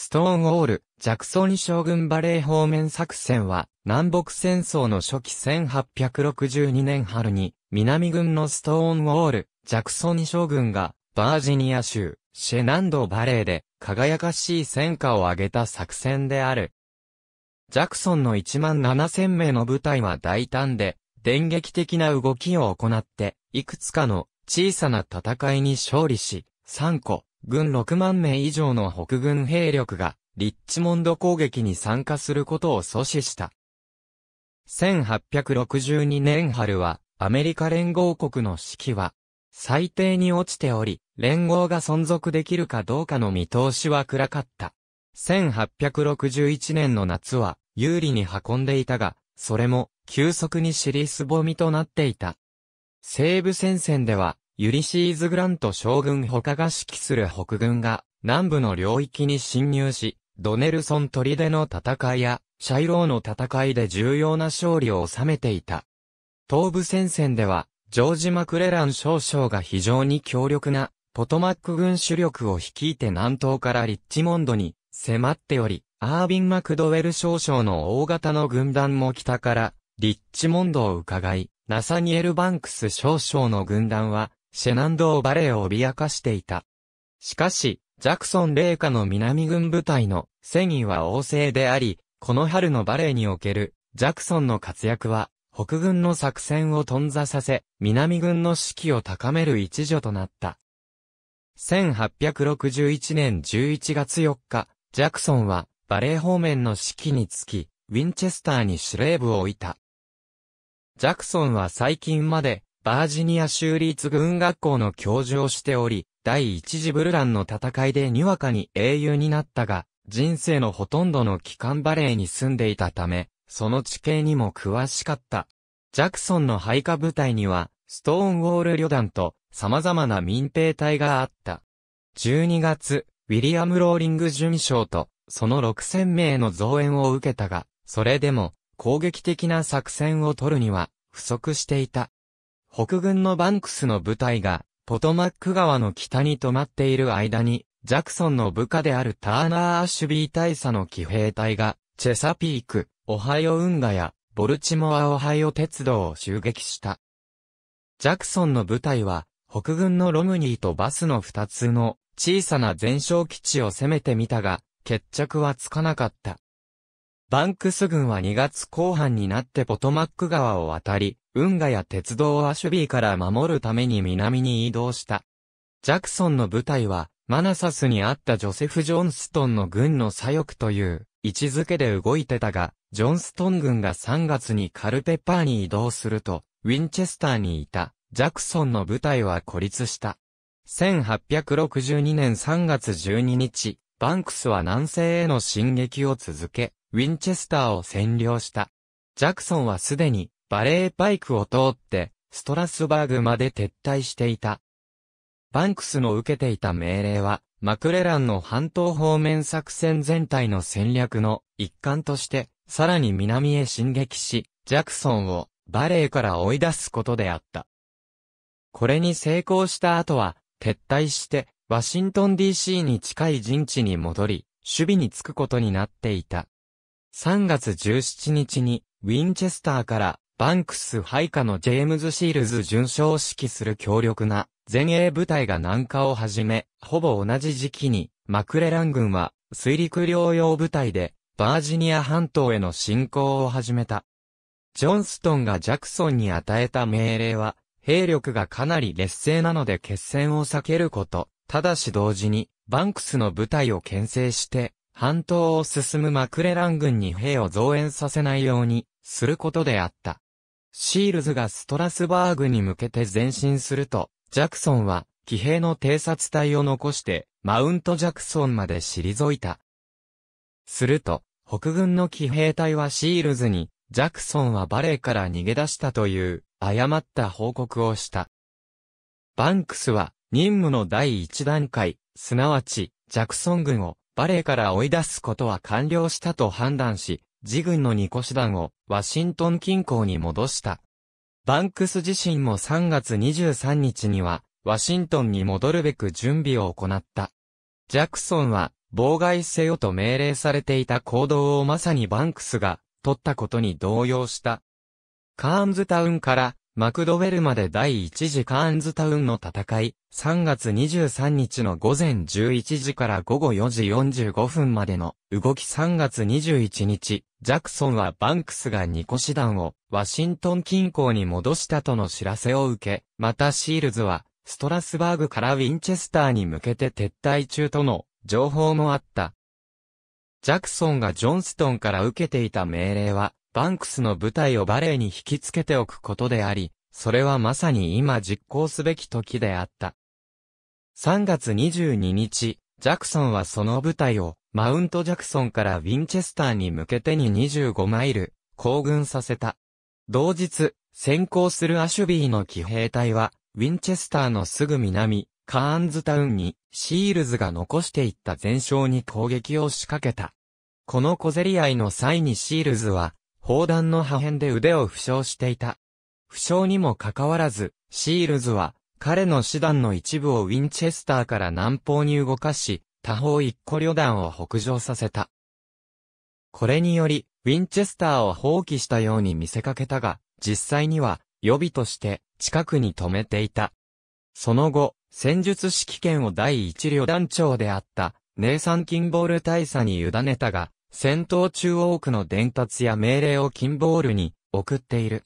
ストーンウォール、ジャクソン将軍バレー方面作戦は、南北戦争の初期1862年春に、南軍のストーンウォール、ジャクソン将軍が、バージニア州、シェナンドバレーで、輝かしい戦果を上げた作戦である。ジャクソンの1万7000名の部隊は大胆で、電撃的な動きを行って、いくつかの小さな戦いに勝利し、3個、軍6万名以上の北軍兵力が、リッチモンド攻撃に参加することを阻止した。1862年春は、アメリカ連合国の指揮は、最低に落ちており、連合が存続できるかどうかの見通しは暗かった。1861年の夏は、有利に運んでいたが、それも、急速に尻すぼみとなっていた。西部戦線では、ユリシーズ・グラント将軍他が指揮する北軍が、南部の領域に侵入し、ドネルソン砦の戦いや、シャイローの戦いで重要な勝利を収めていた。東部戦線では、ジョージ・マクレラン少将が非常に強力な、ポトマック軍主力を率いて南東からリッチモンドに迫っており、アービン・マクドウェル少将の大型の軍団も北から、リッチモンドを伺い、ナサニエル・バンクス少将の軍団は、シェナンドーバレーを脅かしていた。しかし、ジャクソン霊下の南軍部隊の戦意は旺盛であり、この春のバレーにおけるジャクソンの活躍は、北軍の作戦を頓挫させ、南軍の士気を高める一助となった。1861年11月4日、ジャクソンは、バレー方面の士気につき、ウィンチェスターに司令部を置いた。ジャクソンは最近まで、バージニア州立軍学校の教授をしており、第一次ブルランの戦いでにわかに英雄になったが、人生のほとんどの機関バレーに住んでいたため、その地形にも詳しかった。ジャクソンの配下部隊には、ストーンウォール旅団と様々な民兵隊があった。12月、ウィリアム・ローリング準将と、その6000名の増援を受けたが、それでも、攻撃的な作戦を取るには、不足していた。北軍のバンクスの部隊が、ポトマック川の北に止まっている間に、ジャクソンの部下であるターナー・アッシュビー大佐の騎兵隊が、チェサピーク、オハイオ運河や、ボルチモア・オハイオ鉄道を襲撃した。ジャクソンの部隊は、北軍のロムニーとバスの二つの小さな前哨基地を攻めてみたが、決着はつかなかった。バンクス軍は2月後半になってポトマック川を渡り、運河や鉄道をアシュビーから守るために南に移動した。ジャクソンの部隊は、マナサスにあったジョセフ・ジョンストンの軍の左翼という位置づけで動いてたが、ジョンストン軍が3月にカルペッパーに移動すると、ウィンチェスターにいたジャクソンの部隊は孤立した。1862年3月12日、バンクスは南西への進撃を続け、ウィンチェスターを占領した。ジャクソンはすでにバレーパイクを通って、ストラスバーグまで撤退していた。バンクスの受けていた命令は、マクレランの半島方面作戦全体の戦略の一環として、さらに南へ進撃し、ジャクソンをバレーから追い出すことであった。これに成功した後は、撤退して、ワシントン DC に近い陣地に戻り、守備につくことになっていた。3月17日に、ウィンチェスターからバンクス配下のジェームズ・シールズ巡将を指揮する強力な前衛部隊が南下をはじめ、ほぼ同じ時期にマクレラン軍は水陸両用部隊でバージニア半島への侵攻を始めた。ジョンストンがジャクソンに与えた命令は、兵力がかなり劣勢なので決戦を避けること、ただし同時に、バンクスの部隊を牽制して、半島を進むマクレラン軍に兵を増援させないように、することであった。シールズがストラスバーグに向けて前進すると、ジャクソンは、騎兵の偵察隊を残して、マウントジャクソンまで退いた。すると、北軍の騎兵隊はシールズに、ジャクソンはバレーから逃げ出したという、誤った報告をした。バンクスは、任務の第一段階、すなわち、ジャクソン軍を、バレーから追い出すことは完了したと判断し、自軍の二個師団をワシントン近郊に戻した。バンクス自身も3月23日には、ワシントンに戻るべく準備を行った。ジャクソンは、妨害せよと命令されていた行動をまさにバンクスが、取ったことに動揺した。カーンズタウンから、マクドウェルまで第1次カーンズタウンの戦い、3月23日の午前11時から午後4時45分までの動き3月21日、ジャクソンはバンクスがニコ師団をワシントン近郊に戻したとの知らせを受け、またシールズはストラスバーグからウィンチェスターに向けて撤退中との情報もあった。ジャクソンがジョンストンから受けていた命令は、バンクスの部隊をバレーに引きつけておくことであり、それはまさに今実行すべき時であった。3月22日、ジャクソンはその部隊をマウントジャクソンからウィンチェスターに向けてに25マイル、行軍させた。同日、先行するアシュビーの騎兵隊は、ウィンチェスターのすぐ南、カーンズタウンに、シールズが残していった前哨に攻撃を仕掛けた。この小競り合いの際にシールズは、砲弾の破片で腕を負傷していた。負傷にもかかわらず、シールズは、彼の師団の一部をウィンチェスターから南方に動かし、多方一個旅団を北上させた。これにより、ウィンチェスターを放棄したように見せかけたが、実際には予備として近くに止めていた。その後、戦術指揮権を第一旅団長であった、ネイサン・キンボール大佐に委ねたが、戦闘中多くの伝達や命令をキンボールに送っている。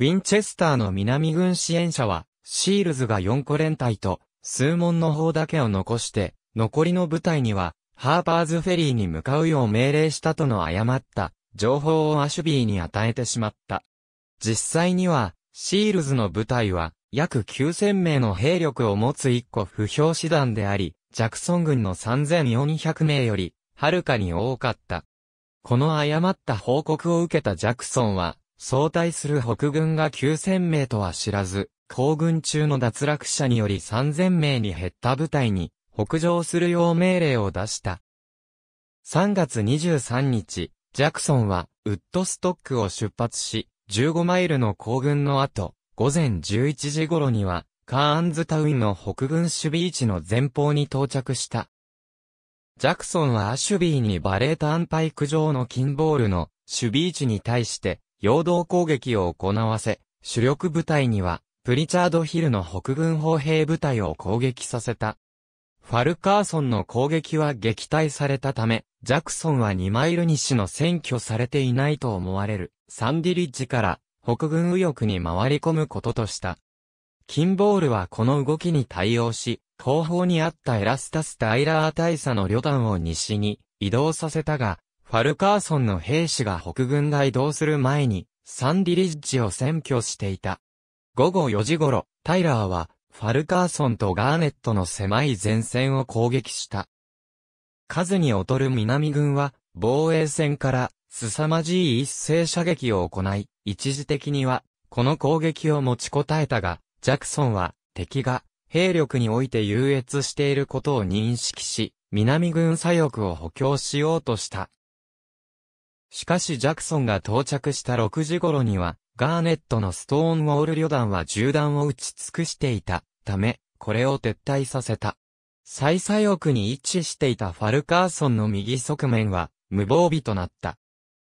ウィンチェスターの南軍支援者は、シールズが4個連隊と、数門の方だけを残して、残りの部隊には、ハーパーズフェリーに向かうよう命令したとの誤った、情報をアシュビーに与えてしまった。実際には、シールズの部隊は、約9000名の兵力を持つ一個不評師団であり、ジャクソン軍の3400名より、はるかに多かった。この誤った報告を受けたジャクソンは、相対する北軍が9000名とは知らず、行軍中の脱落者により3000名に減った部隊に、北上するよう命令を出した。3月23日、ジャクソンは、ウッドストックを出発し、15マイルの行軍の後、午前11時頃には、カーンズタウンの北軍守備位置の前方に到着した。ジャクソンはアシュビーにバレーターンパイク上の金ボールの守備位置に対して、陽動攻撃を行わせ、主力部隊には、プリチャードヒルの北軍砲兵部隊を攻撃させた。ファルカーソンの攻撃は撃退されたため、ジャクソンは2マイル西の占拠されていないと思われるサンディリッジから北軍右翼に回り込むこととした。キンボールはこの動きに対応し、後方にあったエラスタス・タイラー大佐の旅団を西に移動させたが、ファルカーソンの兵士が北軍が移動する前に、サンディリッジを占拠していた。午後4時頃、タイラーは、ファルカーソンとガーネットの狭い前線を攻撃した。数に劣る南軍は、防衛戦から、凄まじい一斉射撃を行い、一時的には、この攻撃を持ちこたえたが、ジャクソンは、敵が、兵力において優越していることを認識し、南軍左翼を補強しようとした。しかしジャクソンが到着した6時頃には、ガーネットのストーンウォール旅団は銃弾を撃ち尽くしていた。ため、これを撤退させた。最左翼に位置していたファルカーソンの右側面は無防備となった。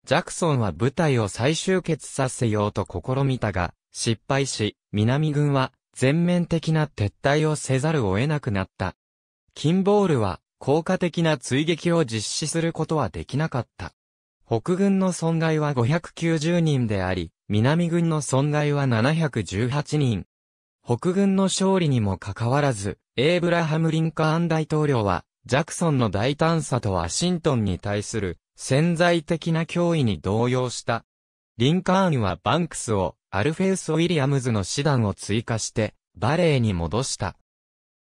ジャクソンは部隊を再集結させようと試みたが、失敗し、南軍は全面的な撤退をせざるを得なくなった。キンボールは効果的な追撃を実施することはできなかった。北軍の損害は590人であり、南軍の損害は718人。北軍の勝利にもかかわらず、エイブラハム・リンカーン大統領は、ジャクソンの大胆さとワシントンに対する潜在的な脅威に動揺した。リンカーンはバンクスをアルフェウス・ウィリアムズの師団を追加してバレーに戻した。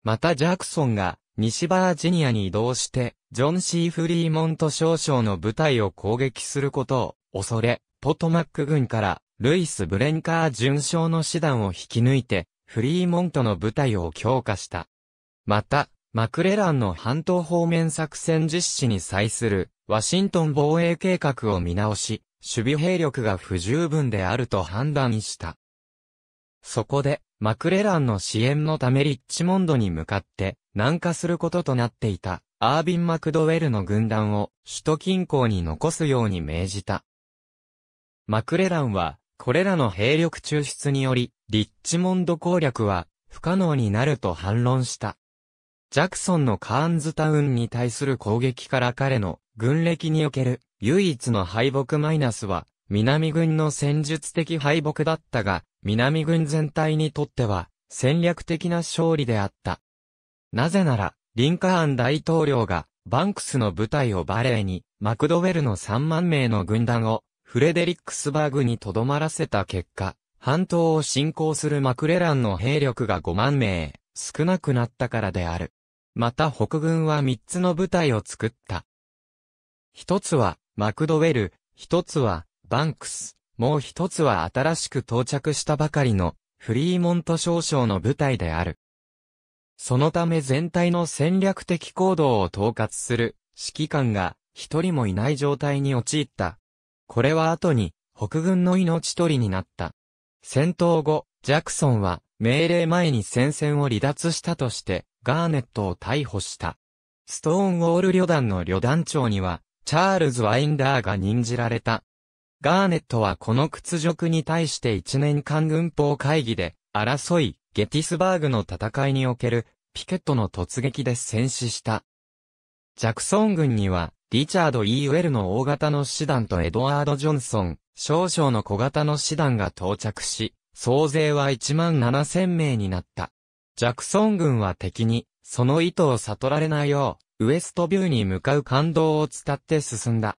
またジャクソンが西バージニアに移動してジョン・シー・フリーモント少将の部隊を攻撃することを恐れ、ポトマック軍からルイス・ブレンカー准将の師団を引き抜いてフリーモントの部隊を強化した。また、マクレランの半島方面作戦実施に際するワシントン防衛計画を見直し、守備兵力が不十分であると判断した。そこで、マクレランの支援のためリッチモンドに向かって南下することとなっていたアービン・マクドウェルの軍団を首都近郊に残すように命じた。マクレランはこれらの兵力抽出により、リッチモンド攻略は不可能になると反論した。ジャクソンのカーンズタウンに対する攻撃から彼の軍歴における唯一の敗北マイナスは、南軍の戦術的敗北だったが、南軍全体にとっては戦略的な勝利であった。なぜなら、リンカーン大統領がバンクスの部隊をバレーに、マクドウェルの3万名の軍団をフレデリックスバーグにとどまらせた結果、半島を侵攻するマクレランの兵力が5万名、少なくなったからである。また北軍は3つの部隊を作った。一つは、マクドウェル、一つは、バンクス、もう一つは新しく到着したばかりの、フリーモント少将の部隊である。そのため全体の戦略的行動を統括する、指揮官が、一人もいない状態に陥った。これは後に、北軍の命取りになった。戦闘後、ジャクソンは、命令前に戦線を離脱したとして、ガーネットを逮捕した。ストーンウォール旅団の旅団長には、チャールズ・ワインダーが任じられた。ガーネットはこの屈辱に対して1年間軍法会議で、争い、ゲティスバーグの戦いにおける、ピケットの突撃で戦死した。ジャクソン軍には、リチャード・ E・ ウェルの大型の師団とエドワード・ジョンソン、少々の小型の師団が到着し、総勢は1万7000名になった。ジャクソン軍は敵に、その意図を悟られないよう、ウエストビューに向かう感動を伝って進んだ。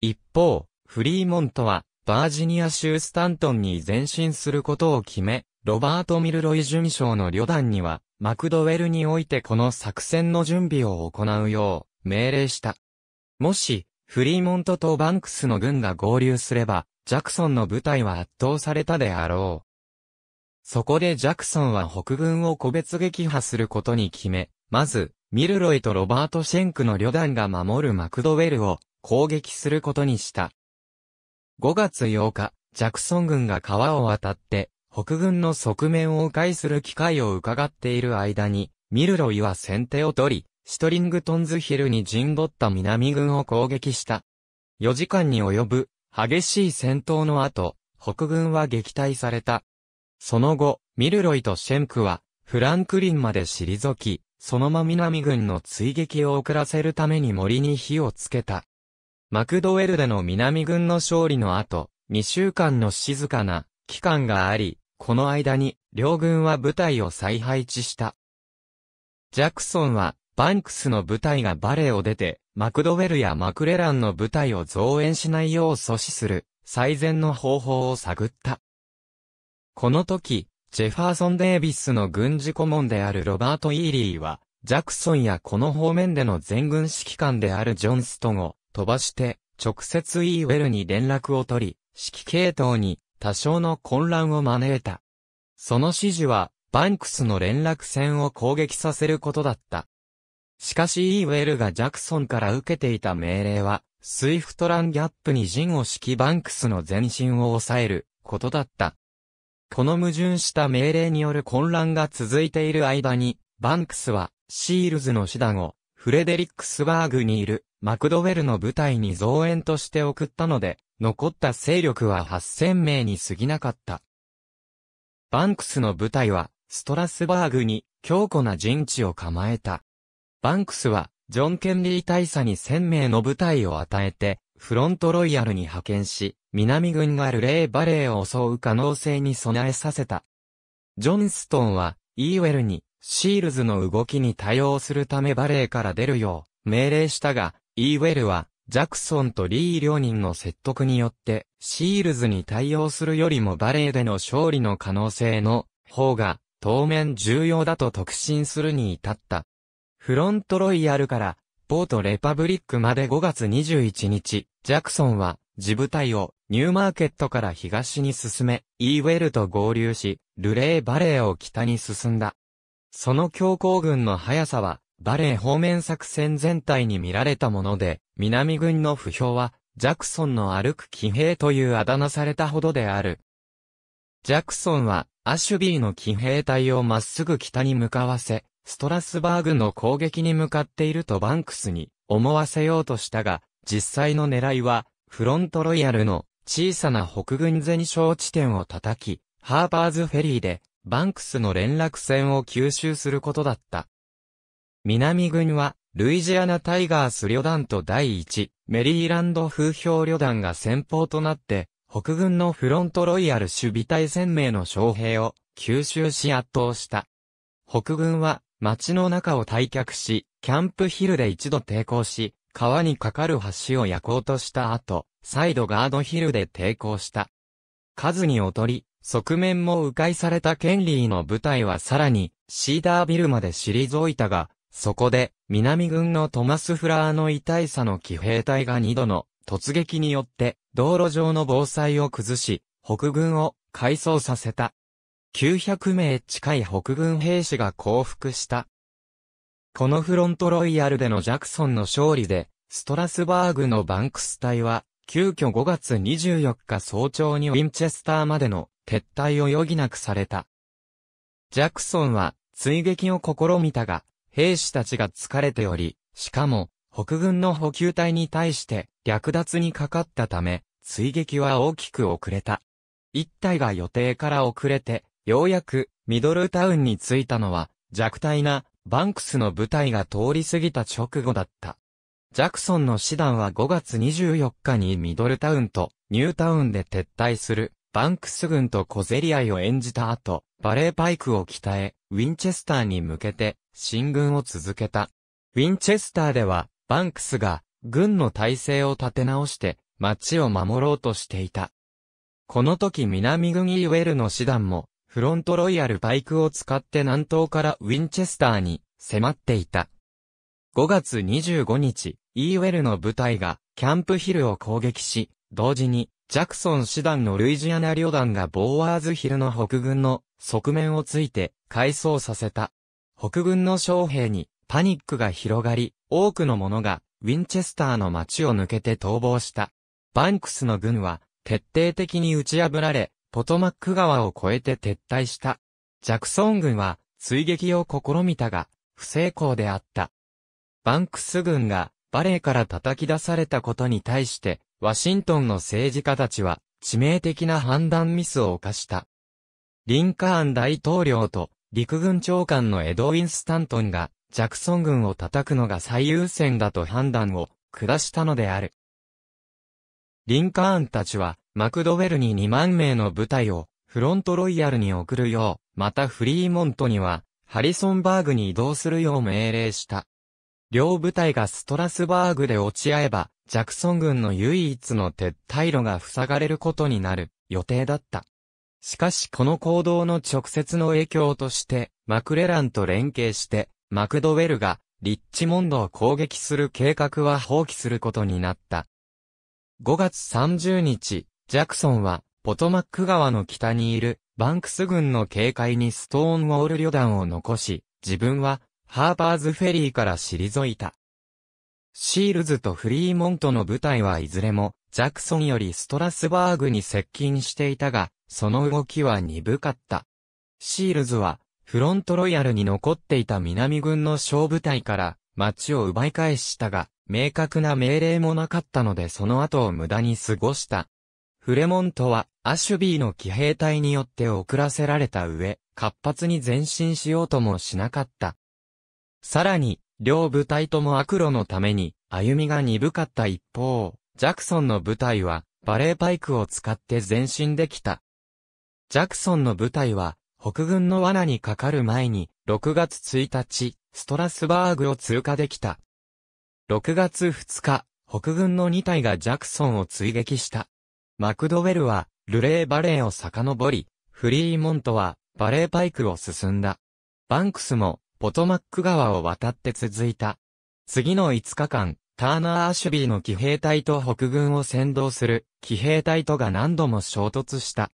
一方、フリーモントは、バージニア州スタントンに前進することを決め、ロバート・ミルロイ巡将の旅団には、マクドウェルにおいてこの作戦の準備を行うよう、命令した。もし、フリーモントとバンクスの軍が合流すれば、ジャクソンの部隊は圧倒されたであろう。そこでジャクソンは北軍を個別撃破することに決め、まず、ミルロイとロバート・シェンクの旅団が守るマクドウェルを攻撃することにした。5月8日、ジャクソン軍が川を渡って、北軍の側面を迂回する機会を伺っている間に、ミルロイは先手を取り、ストリングトンズヒルに陣取った南軍を攻撃した。4時間に及ぶ激しい戦闘の後、北軍は撃退された。その後、ミルロイとシェンクは、フランクリンまで退き、そのまま南軍の追撃を遅らせるために森に火をつけた。マクドウェルでの南軍の勝利の後、2週間の静かな期間があり、この間に両軍は部隊を再配置した。ジャクソンはバンクスの部隊がバレエを出て、マクドウェルやマクレランの部隊を増援しないよう阻止する、最善の方法を探った。この時、ジェファーソン・デービスの軍事顧問であるロバート・イーリーは、ジャクソンやこの方面での全軍指揮官であるジョンストンを飛ばして、直接イーウェルに連絡を取り、指揮系統に多少の混乱を招いた。その指示は、バンクスの連絡船を攻撃させることだった。しかしイーウェルがジャクソンから受けていた命令は、スイフトランギャップに陣を敷きバンクスの前進を抑えることだった。この矛盾した命令による混乱が続いている間に、バンクスはシールズの死団をフレデリックスバーグにいるマクドウェルの部隊に増援として送ったので、残った勢力は8000名に過ぎなかった。バンクスの部隊はストラスバーグに強固な陣地を構えた。バンクスは、ジョン・ケンリー大佐に1000名の部隊を与えて、フロントロイヤルに派遣し、南軍がルレーバレーを襲う可能性に備えさせた。ジョンストンは、イーウェルに、シールズの動きに対応するためバレーから出るよう、命令したが、イーウェルは、ジャクソンとリー両人の説得によって、シールズに対応するよりもバレーでの勝利の可能性の方が、当面重要だと特進するに至った。フロントロイヤルから、ポートレパブリックまで5月21日、ジャクソンは、自部隊を、ニューマーケットから東に進め、イーウェルと合流し、ルレーバレーを北に進んだ。その強行軍の速さは、バレー方面作戦全体に見られたもので、南軍の不評は、ジャクソンの歩く騎兵というあだ名されたほどである。ジャクソンは、アシュビーの騎兵隊をまっすぐ北に向かわせ、ストラスバーグの攻撃に向かっているとバンクスに思わせようとしたが、実際の狙いは、フロントロイヤルの小さな北軍前小地点を叩き、ハーパーズフェリーでバンクスの連絡船を吸収することだった。南軍は、ルイジアナタイガース旅団と第1、メリーランド風評旅団が先方となって、北軍のフロントロイヤル守備隊1000名の将兵を吸収し圧倒した。北軍は街の中を退却し、キャンプヒルで一度抵抗し、川に架かる橋を焼こうとした後、再度ガードヒルで抵抗した。数に劣り、側面も迂回されたケンリーの部隊はさらに、シーダービルまで退いたが、そこで、南軍のトマス・フラーの遺体差の騎兵隊が二度の突撃によって、道路上の防災を崩し、北軍を改装させた。900名近い北軍兵士が降伏した。このフロントロイヤルでのジャクソンの勝利で、ストラスバーグのバンクス隊は、急遽5月24日早朝にウィンチェスターまでの撤退を余儀なくされた。ジャクソンは追撃を試みたが、兵士たちが疲れており、しかも北軍の補給隊に対して略奪にかかったため、追撃は大きく遅れた。一隊が予定から遅れて、ようやく、ミドルタウンに着いたのは、弱体な、バンクスの部隊が通り過ぎた直後だった。ジャクソンの師団は5月24日にミドルタウンとニュータウンで撤退するバンクス軍と小競り合いを演じた後、バレーパイクを鍛え、ウィンチェスターに向けて進軍を続けた。ウィンチェスターではバンクスが軍の体制を立て直して街を守ろうとしていた。この時南軍イウェルの師団もフロントロイヤルバイクを使って南東からウィンチェスターに迫っていた。5月25日、イーウェルの部隊がキャンプヒルを攻撃し、同時にジャクソン師団のルイジアナ旅団がボーワーズヒルの北軍の側面をついて改装させた。北軍の将兵にパニックが広がり、多くの者がウィンチェスターの街を抜けて逃亡した。バンクスの軍は徹底的に打ち破られ、ポトマック川を越えて撤退した。ジャクソン軍は追撃を試みたが、不成功であった。バンクス軍がバレーから叩き出されたことに対して、ワシントンの政治家たちは致命的な判断ミスを犯した。リンカーン大統領と陸軍長官のエドウィン・スタントンがジャクソン軍を叩くのが最優先だと判断を下したのである。リンカーンたちはマクドウェルに2万名の部隊をフロントロイヤルに送るよう、またフリーモントには、ハリソンバーグに移動するよう命令した。両部隊がストラスバーグで落ち合えば、ジャクソン軍の唯一の撤退路が塞がれることになる予定だった。しかしこの行動の直接の影響として、マクレランと連携して、マクドウェルが、リッチモンドを攻撃する計画は放棄することになった。5月30日、ジャクソンは、ポトマック川の北にいる、バンクス軍の警戒にストーンウォール旅団を残し、自分は、ハーパーズフェリーから退いた。シールズとフリーモントの部隊はいずれも、ジャクソンよりストラスバーグに接近していたが、その動きは鈍かった。シールズは、フロントロイヤルに残っていた南軍の小部隊から、町を奪い返したが、明確な命令もなかったのでその後を無駄に過ごした。フレモントは、アシュビーの騎兵隊によって遅らせられた上、活発に前進しようともしなかった。さらに、両部隊とも悪路のために、歩みが鈍かった一方、ジャクソンの部隊は、バレーパイクを使って前進できた。ジャクソンの部隊は、北軍の罠にかかる前に、6月1日、ストラスバーグを通過できた。6月2日、北軍の2隊がジャクソンを追撃した。マクドウェルは、ルレーバレーを遡り、フリーモントは、バレーパイクを進んだ。バンクスも、ポトマック川を渡って続いた。次の5日間、ターナー・アシュビーの騎兵隊と北軍を先導する騎兵隊とが何度も衝突した。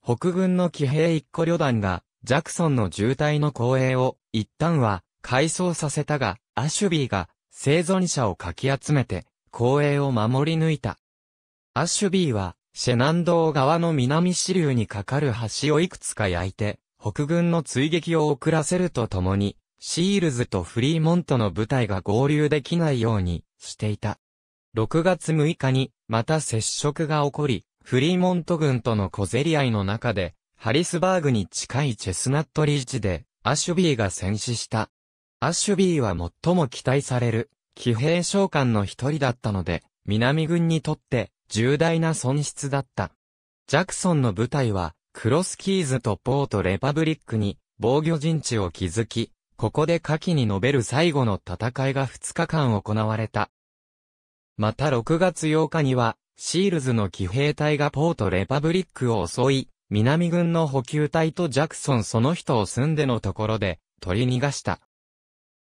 北軍の騎兵一個旅団が、ジャクソンの渋滞の公営を、一旦は、改装させたが、アシュビーが、生存者をかき集めて、公営を守り抜いた。アシュビーは、シェナンドー側の南支流に架かる橋をいくつか焼いて、北軍の追撃を遅らせるとともに、シールズとフリーモントの部隊が合流できないようにしていた。6月6日に、また接触が起こり、フリーモント軍との小競り合いの中で、ハリスバーグに近いチェスナットリーチで、アシュビーが戦死した。アシュビーは最も期待される、騎兵将官の一人だったので、南軍にとって、重大な損失だった。ジャクソンの部隊は、クロスキーズとポートレパブリックに防御陣地を築き、ここで下記に述べる最後の戦いが2日間行われた。また6月8日には、シールズの騎兵隊がポートレパブリックを襲い、南軍の補給隊とジャクソンその人を住んでのところで、取り逃がした。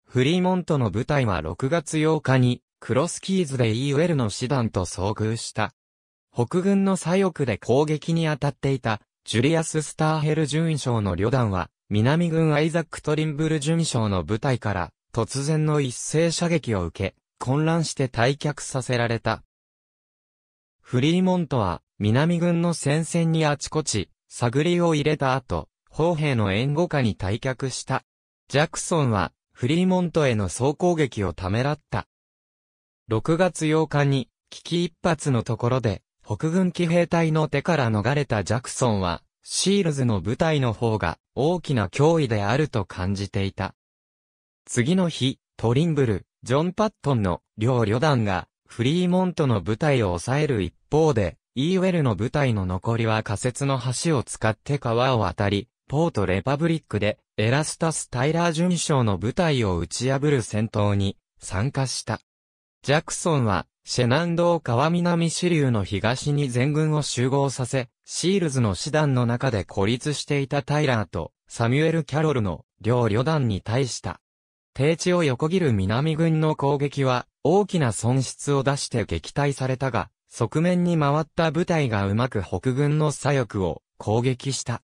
フリーモントの部隊は6月8日に、クロスキーズでイーウェルの師団と遭遇した。北軍の左翼で攻撃に当たっていた、ジュリアス・スターヘル位将の旅団は、南軍アイザック・トリンブル位将の部隊から、突然の一斉射撃を受け、混乱して退却させられた。フリーモントは、南軍の戦線にあちこち、探りを入れた後、砲兵の援護下に退却した。ジャクソンは、フリーモントへの総攻撃をためらった。6月8日に、危機一発のところで、北軍騎兵隊の手から逃れたジャクソンは、シールズの部隊の方が大きな脅威であると感じていた。次の日、トリンブル、ジョン・パットンの両旅団がフリーモントの部隊を抑える一方で、イーウェルの部隊の残りは仮設の橋を使って川を渡り、ポートレパブリックでエラスタス・タイラー准将の部隊を打ち破る戦闘に参加した。ジャクソンは、シェナンドー川南支流の東に全軍を集合させ、シールズの師団の中で孤立していたタイラーと、サミュエル・キャロルの両旅団に対した。低地を横切る南軍の攻撃は、大きな損失を出して撃退されたが、側面に回った部隊がうまく北軍の左翼を攻撃した。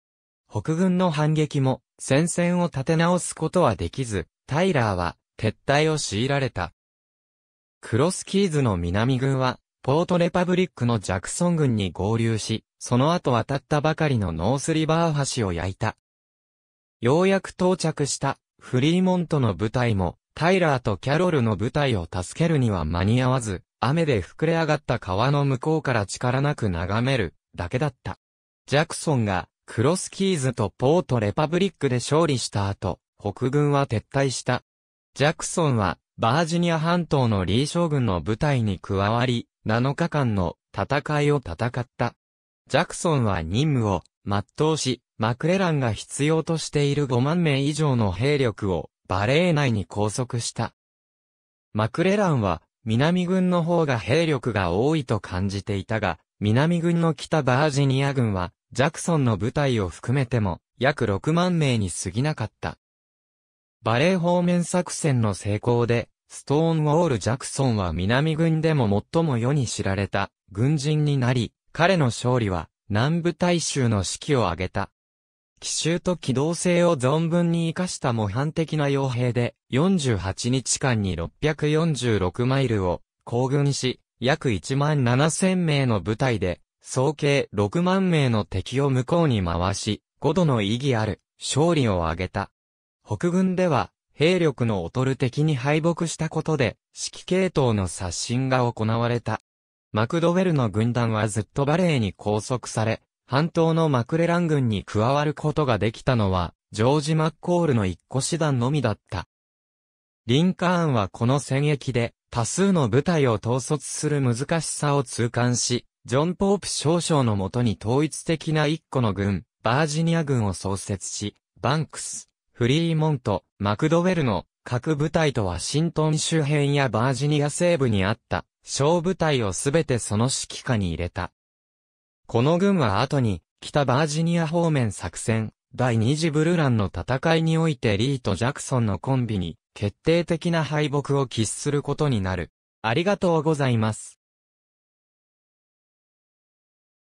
北軍の反撃も戦線を立て直すことはできず、タイラーは撤退を強いられた。クロスキーズの南軍は、ポートレパブリックのジャクソン軍に合流し、その後渡ったばかりのノースリバー橋を焼いた。ようやく到着したフリーモントの部隊も、タイラーとキャロルの部隊を助けるには間に合わず、雨で膨れ上がった川の向こうから力なく眺めるだけだった。ジャクソンがクロスキーズとポートレパブリックで勝利した後、北軍は撤退した。ジャクソンはバージニア半島のリー将軍の部隊に加わり、7日間の戦いを戦った。ジャクソンは任務を全うし、マクレランが必要としている5万名以上の兵力をバレー内に拘束した。マクレランは南軍の方が兵力が多いと感じていたが、南軍の北バージニア軍はジャクソンの部隊を含めても約6万名に過ぎなかった。バレー方面作戦の成功で、ストーンウォール・ジャクソンは南軍でも最も世に知られた軍人になり、彼の勝利は南部大衆の指揮を上げた。奇襲と機動性を存分に活かした模範的な傭兵で、48日間に646マイルを行軍し、約1万7000名の部隊で、総計6万名の敵を向こうに回し、5度の意義ある勝利を挙げた。北軍では、兵力の劣る敵に敗北したことで、指揮系統の刷新が行われた。マクドウェルの軍団はずっとバレーに拘束され、半島のマクレラン軍に加わることができたのは、ジョージ・マッコールの一個師団のみだった。リンカーンはこの戦役で、多数の部隊を統率する難しさを痛感し、ジョン・ポープ少将のもとに統一的な一個の軍、バージニア軍を創設し、バンクス、フリーモント、マクドウェルの各部隊とワシントン周辺やバージニア西部にあった小部隊をすべてその指揮下に入れた。この軍は後に北バージニア方面作戦第二次ブルランの戦いにおいてリーとジャクソンのコンビに決定的な敗北を喫することになる。ありがとうございます。